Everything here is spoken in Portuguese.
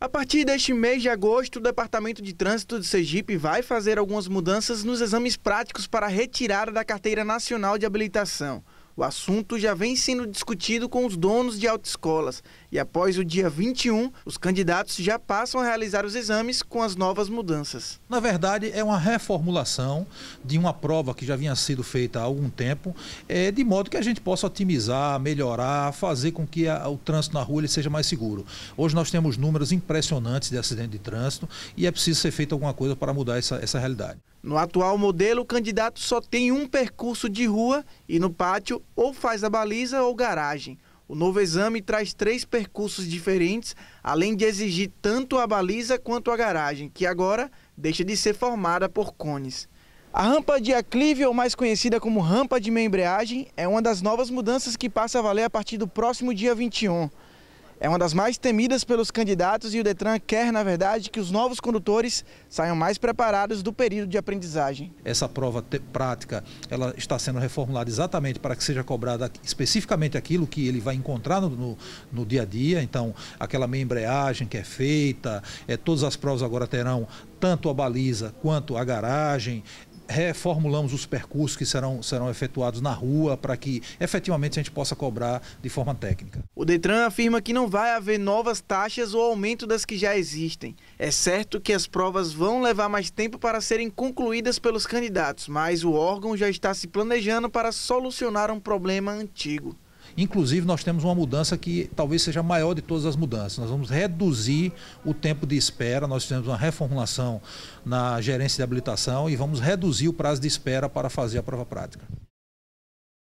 A partir deste mês de agosto, o Departamento de Trânsito de Sergipe vai fazer algumas mudanças nos exames práticos para retirada da Carteira Nacional de Habilitação. O assunto já vem sendo discutido com os donos de autoescolas e após o dia 21, os candidatos já passam a realizar os exames com as novas mudanças. Na verdade, é uma reformulação de uma prova que já vinha sido feita há algum tempo, é, de modo que a gente possa otimizar, melhorar, fazer com que a, o trânsito na rua ele seja mais seguro. Hoje nós temos números impressionantes de acidente de trânsito e é preciso ser feita alguma coisa para mudar essa, essa realidade. No atual modelo, o candidato só tem um percurso de rua e no pátio ou faz a baliza ou garagem. O novo exame traz três percursos diferentes, além de exigir tanto a baliza quanto a garagem, que agora deixa de ser formada por cones. A rampa de aclive, ou mais conhecida como rampa de meia embreagem, é uma das novas mudanças que passa a valer a partir do próximo dia 21 é uma das mais temidas pelos candidatos e o Detran quer, na verdade, que os novos condutores saiam mais preparados do período de aprendizagem. Essa prova prática ela está sendo reformulada exatamente para que seja cobrada especificamente aquilo que ele vai encontrar no, no, no dia a dia, então aquela meia embreagem que é feita, é, todas as provas agora terão tanto a baliza quanto a garagem, reformulamos os percursos que serão, serão efetuados na rua para que efetivamente a gente possa cobrar de forma técnica. O Detran afirma que não vai haver novas taxas ou aumento das que já existem. É certo que as provas vão levar mais tempo para serem concluídas pelos candidatos, mas o órgão já está se planejando para solucionar um problema antigo. Inclusive, nós temos uma mudança que talvez seja a maior de todas as mudanças. Nós vamos reduzir o tempo de espera, nós fizemos uma reformulação na gerência de habilitação e vamos reduzir o prazo de espera para fazer a prova prática.